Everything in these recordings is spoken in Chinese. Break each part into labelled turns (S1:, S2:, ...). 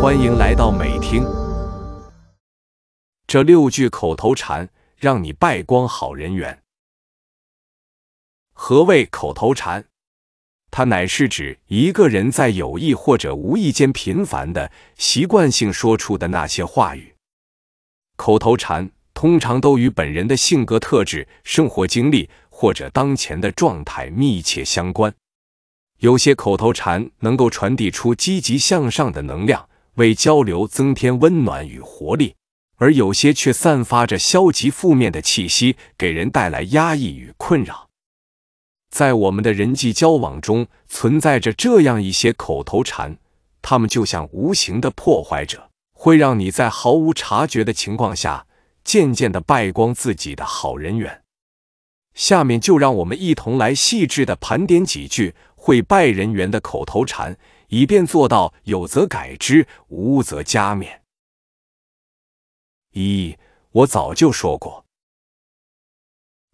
S1: 欢迎来到美听。这六句口头禅让你败光好人缘。何谓口头禅？它乃是指一个人在有意或者无意间频繁的习惯性说出的那些话语。口头禅通常都与本人的性格特质、生活经历或者当前的状态密切相关。有些口头禅能够传递出积极向上的能量。为交流增添温暖与活力，而有些却散发着消极负面的气息，给人带来压抑与困扰。在我们的人际交往中，存在着这样一些口头禅，他们就像无形的破坏者，会让你在毫无察觉的情况下，渐渐的败光自己的好人缘。下面就让我们一同来细致的盘点几句会败人缘的口头禅。以便做到有则改之，无则加勉。一，我早就说过。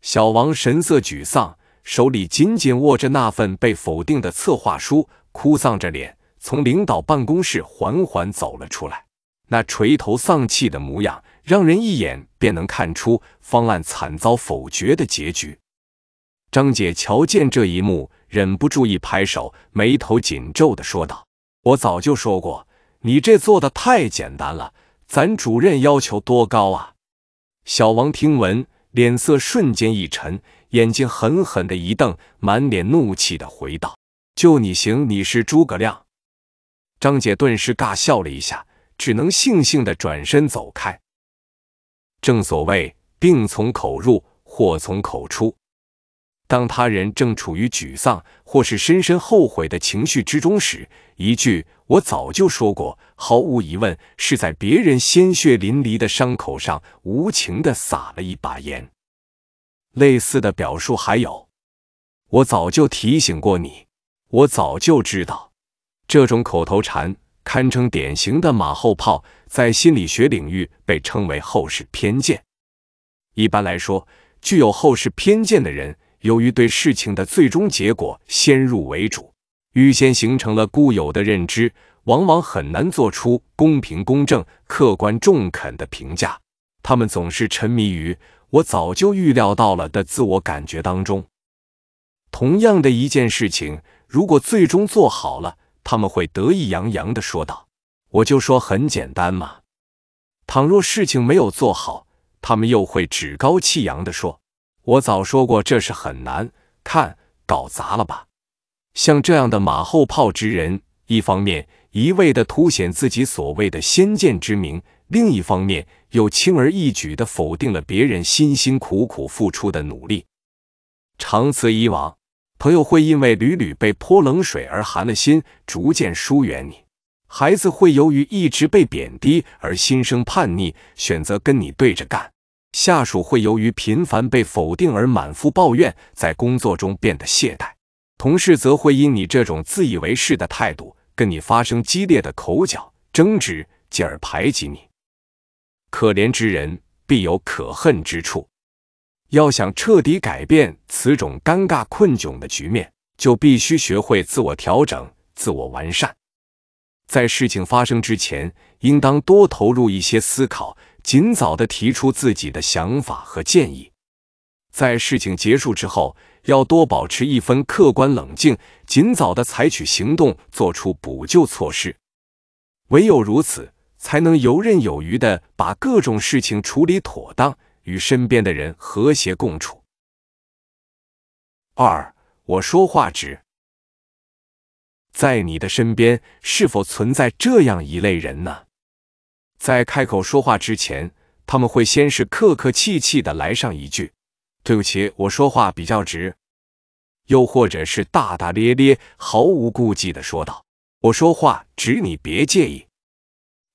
S1: 小王神色沮丧，手里紧紧握着那份被否定的策划书，哭丧着脸从领导办公室缓缓走了出来。那垂头丧气的模样，让人一眼便能看出方案惨遭否决的结局。张姐瞧见这一幕。忍不住一拍手，眉头紧皱的说道：“我早就说过，你这做的太简单了，咱主任要求多高啊！”小王听闻，脸色瞬间一沉，眼睛狠狠的一瞪，满脸怒气的回道：“就你行？你是诸葛亮？”张姐顿时尬笑了一下，只能悻悻的转身走开。正所谓，病从口入，祸从口出。当他人正处于沮丧或是深深后悔的情绪之中时，一句“我早就说过”，毫无疑问是在别人鲜血淋漓的伤口上无情的撒了一把盐。类似的表述还有“我早就提醒过你”，“我早就知道”。这种口头禅堪称典型的马后炮，在心理学领域被称为后世偏见。一般来说，具有后世偏见的人。由于对事情的最终结果先入为主，预先形成了固有的认知，往往很难做出公平公正、客观中肯的评价。他们总是沉迷于“我早就预料到了”的自我感觉当中。同样的一件事情，如果最终做好了，他们会得意洋洋地说道：“我就说很简单嘛。”倘若事情没有做好，他们又会趾高气扬地说。我早说过，这事很难，看搞砸了吧？像这样的马后炮之人，一方面一味的凸显自己所谓的先见之明，另一方面又轻而易举的否定了别人辛辛苦苦付出的努力。长此以往，朋友会因为屡屡被泼冷水而寒了心，逐渐疏远你；孩子会由于一直被贬低而心生叛逆，选择跟你对着干。下属会由于频繁被否定而满腹抱怨，在工作中变得懈怠；同事则会因你这种自以为是的态度跟你发生激烈的口角争执，进而排挤你。可怜之人必有可恨之处。要想彻底改变此种尴尬困窘的局面，就必须学会自我调整、自我完善。在事情发生之前，应当多投入一些思考。尽早的提出自己的想法和建议，在事情结束之后，要多保持一分客观冷静，尽早的采取行动，做出补救措施。唯有如此，才能游刃有余的把各种事情处理妥当，与身边的人和谐共处。二，我说话直，在你的身边是否存在这样一类人呢？在开口说话之前，他们会先是客客气气的来上一句：“对不起，我说话比较直。”又或者是大大咧咧、毫无顾忌的说道：“我说话直，你别介意。”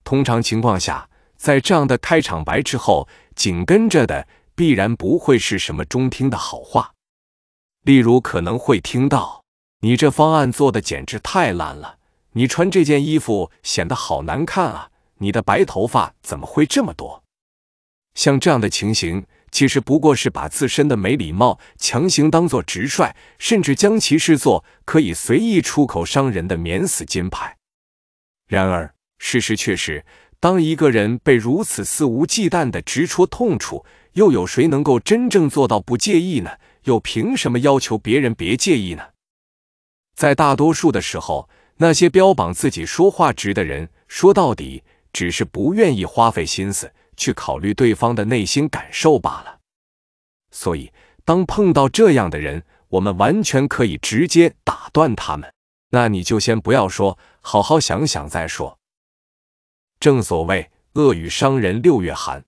S1: 通常情况下，在这样的开场白之后，紧跟着的必然不会是什么中听的好话。例如，可能会听到：“你这方案做的简直太烂了！你穿这件衣服显得好难看啊！”你的白头发怎么会这么多？像这样的情形，其实不过是把自身的没礼貌强行当做直率，甚至将其视作可以随意出口伤人的免死金牌。然而事实却是，当一个人被如此肆无忌惮的直戳痛处，又有谁能够真正做到不介意呢？又凭什么要求别人别介意呢？在大多数的时候，那些标榜自己说话直的人，说到底。只是不愿意花费心思去考虑对方的内心感受罢了，所以当碰到这样的人，我们完全可以直接打断他们。那你就先不要说，好好想想再说。正所谓恶语伤人六月寒，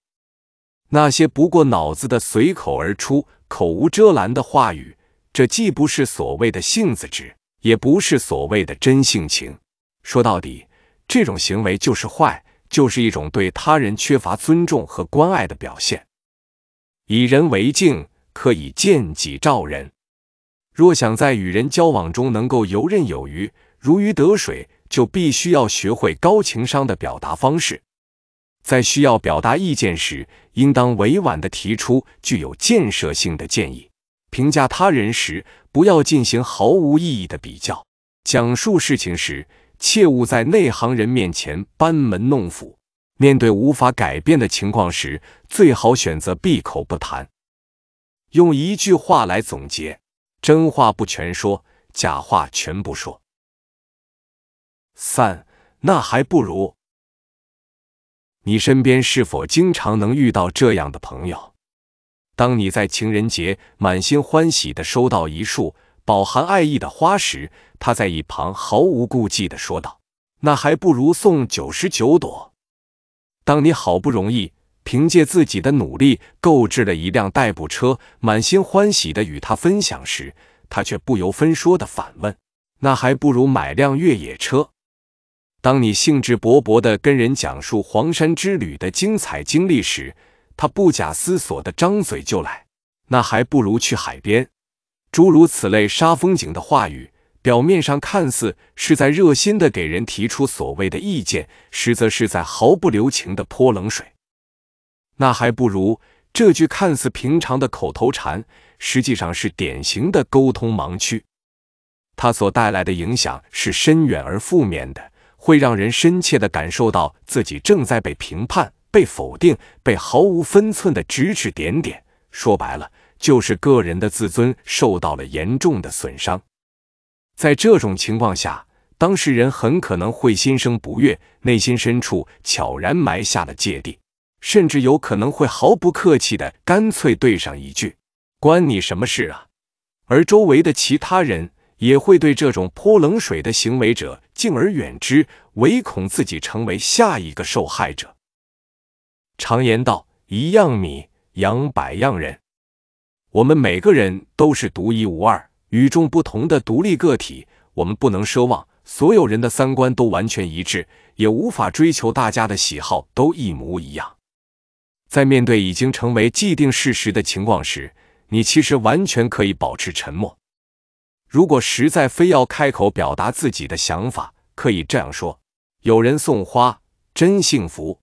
S1: 那些不过脑子的随口而出口无遮拦的话语，这既不是所谓的性子直，也不是所谓的真性情。说到底，这种行为就是坏。就是一种对他人缺乏尊重和关爱的表现。以人为镜，可以见己照人。若想在与人交往中能够游刃有余、如鱼得水，就必须要学会高情商的表达方式。在需要表达意见时，应当委婉地提出具有建设性的建议；评价他人时，不要进行毫无意义的比较；讲述事情时，切勿在内行人面前班门弄斧。面对无法改变的情况时，最好选择闭口不谈。用一句话来总结：真话不全说，假话全不说。三，那还不如。你身边是否经常能遇到这样的朋友？当你在情人节满心欢喜地收到一束。饱含爱意的花时，他在一旁毫无顾忌的说道：“那还不如送九十九朵。”当你好不容易凭借自己的努力购置了一辆代步车，满心欢喜的与他分享时，他却不由分说的反问：“那还不如买辆越野车？”当你兴致勃勃的跟人讲述黄山之旅的精彩经历时，他不假思索的张嘴就来：“那还不如去海边。”诸如此类杀风景的话语，表面上看似是在热心的给人提出所谓的意见，实则是在毫不留情的泼冷水。那还不如这句看似平常的口头禅，实际上是典型的沟通盲区。它所带来的影响是深远而负面的，会让人深切的感受到自己正在被评判、被否定、被毫无分寸的指指点点。说白了。就是个人的自尊受到了严重的损伤，在这种情况下，当事人很可能会心生不悦，内心深处悄然埋下了芥蒂，甚至有可能会毫不客气的干脆对上一句“关你什么事啊？”而周围的其他人也会对这种泼冷水的行为者敬而远之，唯恐自己成为下一个受害者。常言道：“一样米养百样人。”我们每个人都是独一无二、与众不同的独立个体。我们不能奢望所有人的三观都完全一致，也无法追求大家的喜好都一模一样。在面对已经成为既定事实的情况时，你其实完全可以保持沉默。如果实在非要开口表达自己的想法，可以这样说：“有人送花，真幸福。”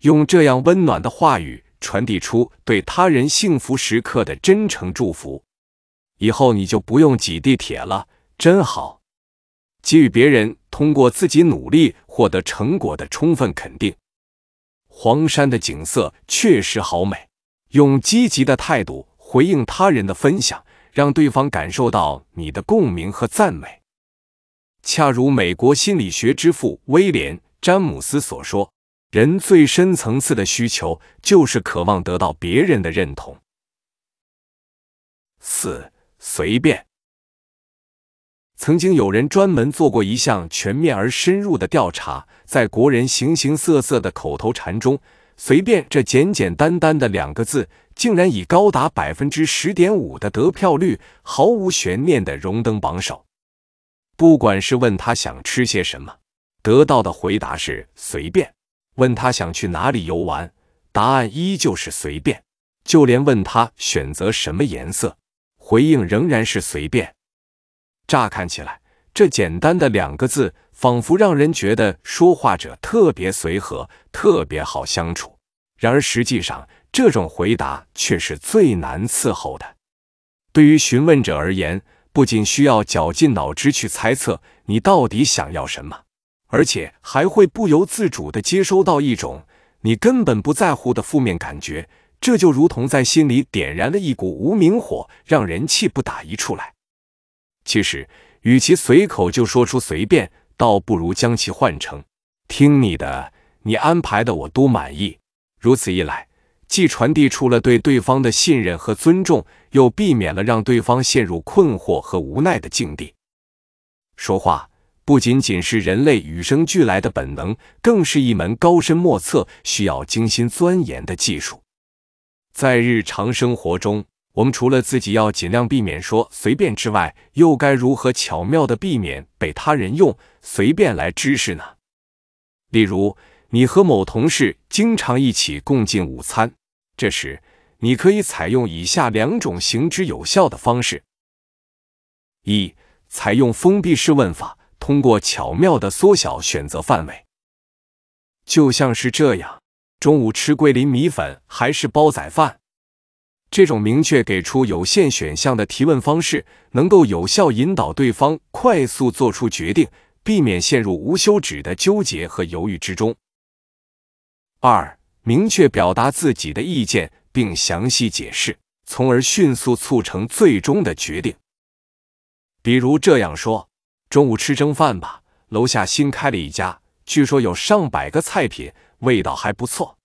S1: 用这样温暖的话语。传递出对他人幸福时刻的真诚祝福，以后你就不用挤地铁了，真好！给予别人通过自己努力获得成果的充分肯定。黄山的景色确实好美。用积极的态度回应他人的分享，让对方感受到你的共鸣和赞美。恰如美国心理学之父威廉·詹姆斯所说。人最深层次的需求就是渴望得到别人的认同。四随便，曾经有人专门做过一项全面而深入的调查，在国人形形色色的口头禅中，“随便”这简简单单的两个字，竟然以高达百分之十点五的得票率，毫无悬念的荣登榜首。不管是问他想吃些什么，得到的回答是随便。问他想去哪里游玩，答案依旧是随便；就连问他选择什么颜色，回应仍然是随便。乍看起来，这简单的两个字，仿佛让人觉得说话者特别随和，特别好相处。然而实际上，这种回答却是最难伺候的。对于询问者而言，不仅需要绞尽脑汁去猜测你到底想要什么。而且还会不由自主地接收到一种你根本不在乎的负面感觉，这就如同在心里点燃了一股无名火，让人气不打一处来。其实，与其随口就说出“随便”，倒不如将其换成“听你的，你安排的我都满意”。如此一来，既传递出了对对方的信任和尊重，又避免了让对方陷入困惑和无奈的境地。说话。不仅仅是人类与生俱来的本能，更是一门高深莫测、需要精心钻研的技术。在日常生活中，我们除了自己要尽量避免说“随便”之外，又该如何巧妙地避免被他人用“随便”来知识呢？例如，你和某同事经常一起共进午餐，这时你可以采用以下两种行之有效的方式：一、采用封闭式问法。通过巧妙的缩小选择范围，就像是这样：中午吃桂林米粉还是煲仔饭？这种明确给出有限选项的提问方式，能够有效引导对方快速做出决定，避免陷入无休止的纠结和犹豫之中。二，明确表达自己的意见，并详细解释，从而迅速促成最终的决定。比如这样说。中午吃蒸饭吧，楼下新开了一家，据说有上百个菜品，味道还不错。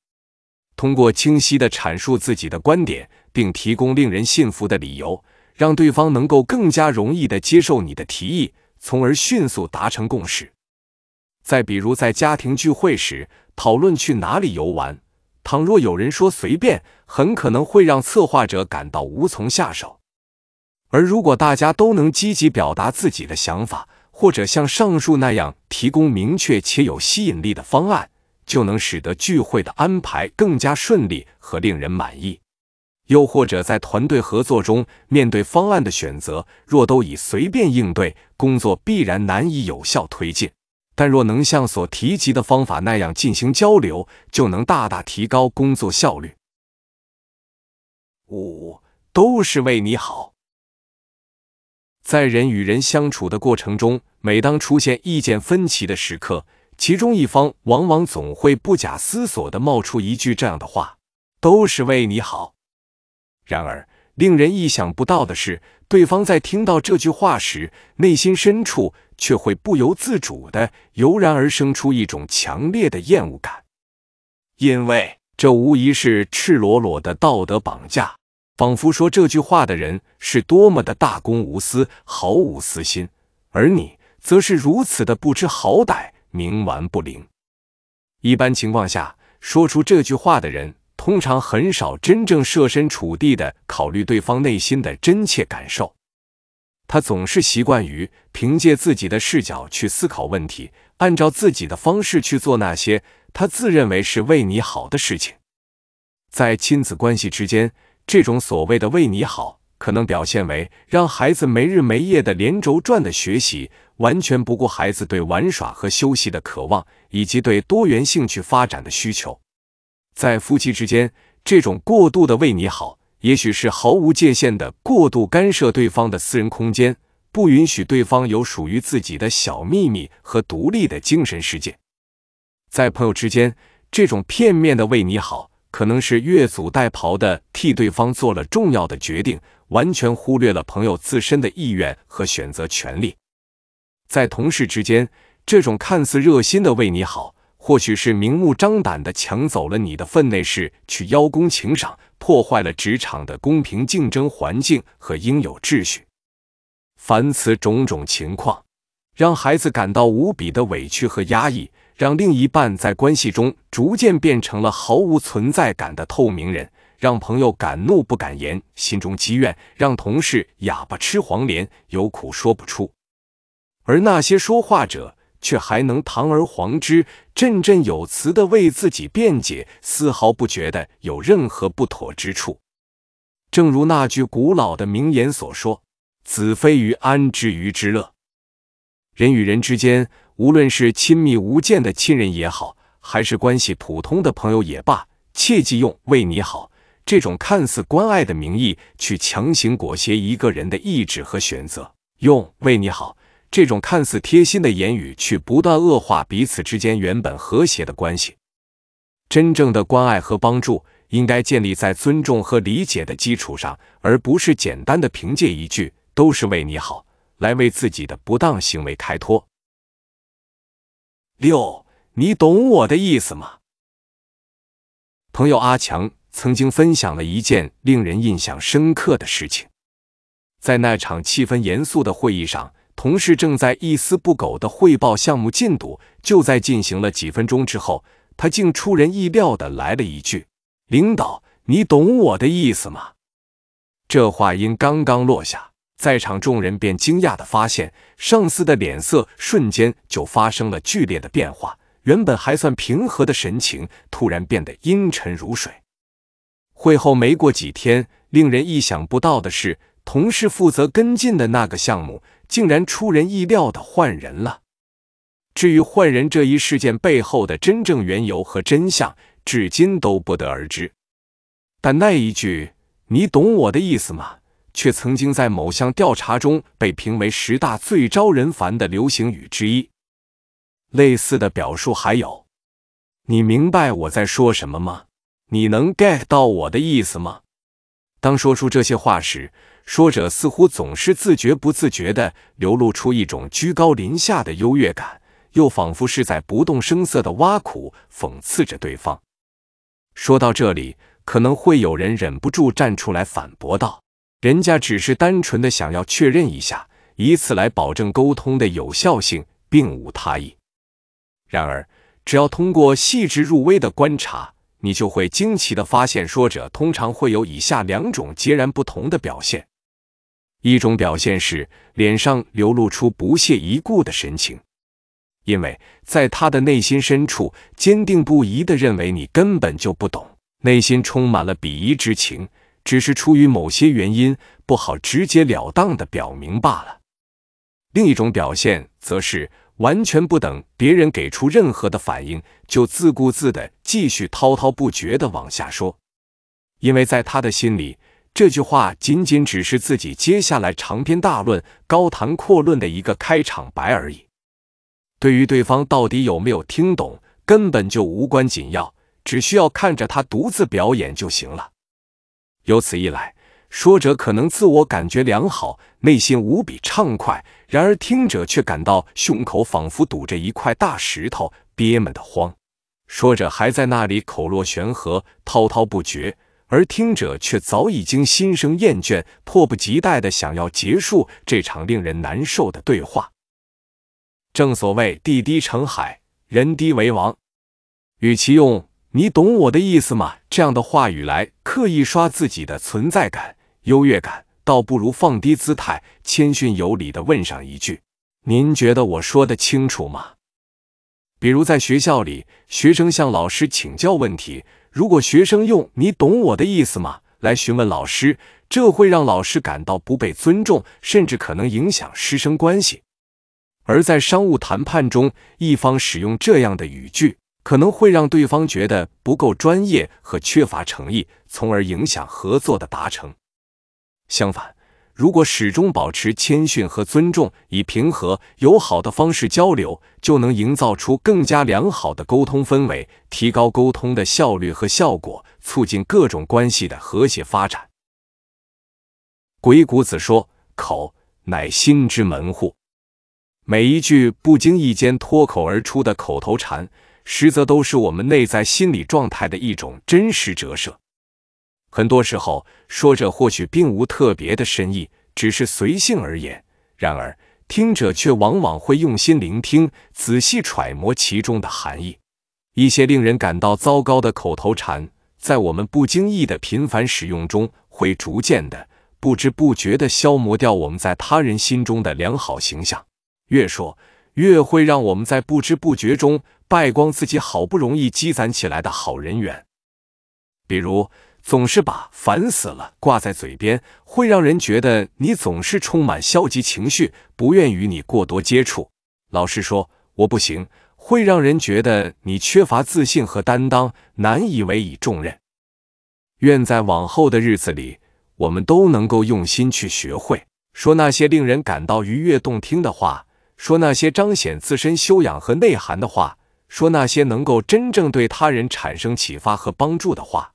S1: 通过清晰的阐述自己的观点，并提供令人信服的理由，让对方能够更加容易的接受你的提议，从而迅速达成共识。再比如在家庭聚会时讨论去哪里游玩，倘若有人说随便，很可能会让策划者感到无从下手。而如果大家都能积极表达自己的想法，或者像上述那样提供明确且有吸引力的方案，就能使得聚会的安排更加顺利和令人满意。又或者在团队合作中，面对方案的选择，若都以随便应对，工作必然难以有效推进。但若能像所提及的方法那样进行交流，就能大大提高工作效率。五，都是为你好。在人与人相处的过程中，每当出现意见分歧的时刻，其中一方往往总会不假思索地冒出一句这样的话：“都是为你好。”然而，令人意想不到的是，对方在听到这句话时，内心深处却会不由自主地油然而生出一种强烈的厌恶感，因为这无疑是赤裸裸的道德绑架。仿佛说这句话的人是多么的大公无私，毫无私心，而你则是如此的不知好歹，冥顽不灵。一般情况下，说出这句话的人通常很少真正设身处地的考虑对方内心的真切感受，他总是习惯于凭借自己的视角去思考问题，按照自己的方式去做那些他自认为是为你好的事情，在亲子关系之间。这种所谓的为你好，可能表现为让孩子没日没夜的连轴转的学习，完全不顾孩子对玩耍和休息的渴望，以及对多元兴趣发展的需求。在夫妻之间，这种过度的为你好，也许是毫无界限的过度干涉对方的私人空间，不允许对方有属于自己的小秘密和独立的精神世界。在朋友之间，这种片面的为你好。可能是越俎代庖的替对方做了重要的决定，完全忽略了朋友自身的意愿和选择权利。在同事之间，这种看似热心的为你好，或许是明目张胆的抢走了你的分内事去邀功请赏，破坏了职场的公平竞争环境和应有秩序。凡此种种情况，让孩子感到无比的委屈和压抑。让另一半在关系中逐渐变成了毫无存在感的透明人，让朋友敢怒不敢言，心中积怨；让同事哑巴吃黄连，有苦说不出。而那些说话者却还能堂而皇之、振振有词地为自己辩解，丝毫不觉得有任何不妥之处。正如那句古老的名言所说：“子非鱼，安知鱼之乐？”人与人之间。无论是亲密无间的亲人也好，还是关系普通的朋友也罢，切忌用“为你好”这种看似关爱的名义，去强行裹挟一个人的意志和选择；用“为你好”这种看似贴心的言语，去不断恶化彼此之间原本和谐的关系。真正的关爱和帮助，应该建立在尊重和理解的基础上，而不是简单的凭借一句“都是为你好”来为自己的不当行为开脱。六，你懂我的意思吗？朋友阿强曾经分享了一件令人印象深刻的事情。在那场气氛严肃的会议上，同事正在一丝不苟的汇报项目进度。就在进行了几分钟之后，他竟出人意料的来了一句：“领导，你懂我的意思吗？”这话音刚刚落下。在场众人便惊讶的发现，上司的脸色瞬间就发生了剧烈的变化，原本还算平和的神情突然变得阴沉如水。会后没过几天，令人意想不到的是，同事负责跟进的那个项目竟然出人意料的换人了。至于换人这一事件背后的真正缘由和真相，至今都不得而知。但那一句“你懂我的意思吗？”却曾经在某项调查中被评为十大最招人烦的流行语之一。类似的表述还有：“你明白我在说什么吗？你能 get 到我的意思吗？”当说出这些话时，说者似乎总是自觉不自觉地流露出一种居高临下的优越感，又仿佛是在不动声色地挖苦、讽刺着对方。说到这里，可能会有人忍不住站出来反驳道。人家只是单纯的想要确认一下，以此来保证沟通的有效性，并无他意。然而，只要通过细致入微的观察，你就会惊奇的发现，说者通常会有以下两种截然不同的表现：一种表现是脸上流露出不屑一顾的神情，因为在他的内心深处坚定不移的认为你根本就不懂，内心充满了鄙夷之情。只是出于某些原因，不好直截了当的表明罢了。另一种表现则是完全不等别人给出任何的反应，就自顾自的继续滔滔不绝的往下说。因为在他的心里，这句话仅仅只是自己接下来长篇大论、高谈阔论的一个开场白而已。对于对方到底有没有听懂，根本就无关紧要，只需要看着他独自表演就行了。由此一来说者可能自我感觉良好，内心无比畅快；然而听者却感到胸口仿佛堵着一块大石头，憋闷的慌。说着还在那里口若悬河，滔滔不绝，而听者却早已经心生厌倦，迫不及待的想要结束这场令人难受的对话。正所谓“地低成海，人低为王”，与其用。你懂我的意思吗？这样的话语来刻意刷自己的存在感、优越感，倒不如放低姿态、谦逊有礼地问上一句：“您觉得我说的清楚吗？”比如在学校里，学生向老师请教问题，如果学生用“你懂我的意思吗”来询问老师，这会让老师感到不被尊重，甚至可能影响师生关系。而在商务谈判中，一方使用这样的语句。可能会让对方觉得不够专业和缺乏诚意，从而影响合作的达成。相反，如果始终保持谦逊和尊重，以平和友好的方式交流，就能营造出更加良好的沟通氛围，提高沟通的效率和效果，促进各种关系的和谐发展。鬼谷子说：“口乃心之门户。”每一句不经意间脱口而出的口头禅。实则都是我们内在心理状态的一种真实折射。很多时候，说者或许并无特别的深意，只是随性而言；然而，听者却往往会用心聆听，仔细揣摩其中的含义。一些令人感到糟糕的口头禅，在我们不经意的频繁使用中，会逐渐的、不知不觉的消磨掉我们在他人心中的良好形象。越说。越会让我们在不知不觉中败光自己好不容易积攒起来的好人缘。比如，总是把“烦死了”挂在嘴边，会让人觉得你总是充满消极情绪，不愿与你过多接触。老实说，我不行，会让人觉得你缺乏自信和担当，难以委以重任。愿在往后的日子里，我们都能够用心去学会说那些令人感到愉悦动听的话。说那些彰显自身修养和内涵的话，说那些能够真正对他人产生启发和帮助的话。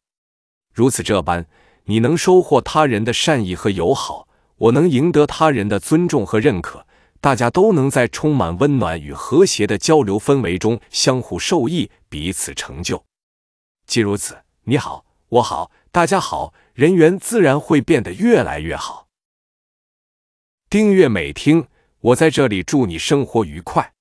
S1: 如此这般，你能收获他人的善意和友好，我能赢得他人的尊重和认可，大家都能在充满温暖与和谐的交流氛围中相互受益，彼此成就。既如此，你好，我好，大家好，人缘自然会变得越来越好。订阅美听。我在这里祝你生活愉快。